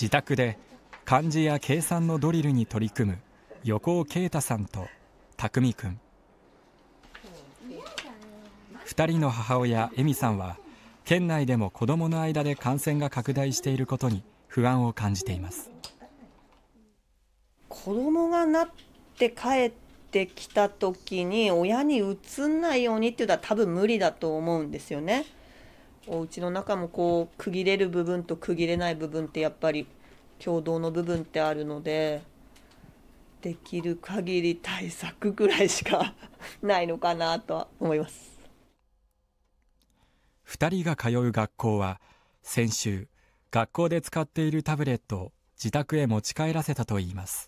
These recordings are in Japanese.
自宅で漢字や計算のドリルに取り組む横尾啓太さんと匠くん2人の母親恵美さんは県内でも子どもの間で感染が拡大していることに不安を感じています子供がなって帰ってきた時に親にうつんないようにっていうのは多分無理だと思うんですよね。お家の中もこう区切れる部分と区切れない部分ってやっぱり共同の部分ってあるのでできる限り対策ぐらいしかないのかなとは思います2人が通う学校は先週学校で使っているタブレットを自宅へ持ち帰らせたといいます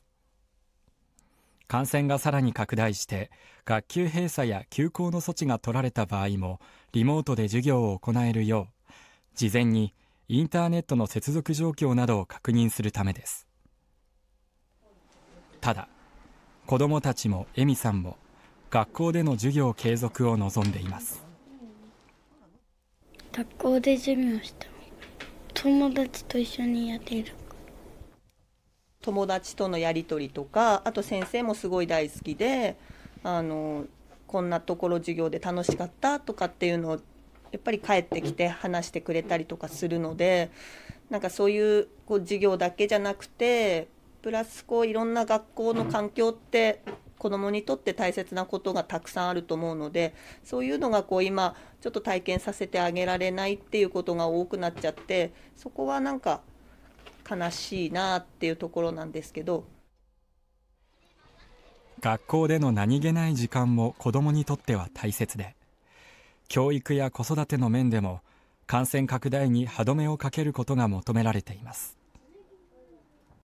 感染がさらに拡大して学級閉鎖や休校の措置が取られた場合もリモートで授業を行えるよう事前にインターネットの接続状況などを確認するためですただ子どもたちも恵美さんも学校での授業継続を望んでいます学校で授業した友達と一緒にやっている友達とのやり取りとかあと先生もすごい大好きであのこんなところ授業で楽しかったとかっていうのをやっぱり帰ってきて話してくれたりとかするのでなんかそういうこう授業だけじゃなくてプラスこういろんな学校の環境って子どもにとって大切なことがたくさんあると思うのでそういうのがこう今ちょっと体験させてあげられないっていうことが多くなっちゃってそこはなんか悲しいなっていうところなんですけど学校での何気ない時間も子どもにとっては大切で教育や子育ての面でも感染拡大に歯止めをかけることが求められています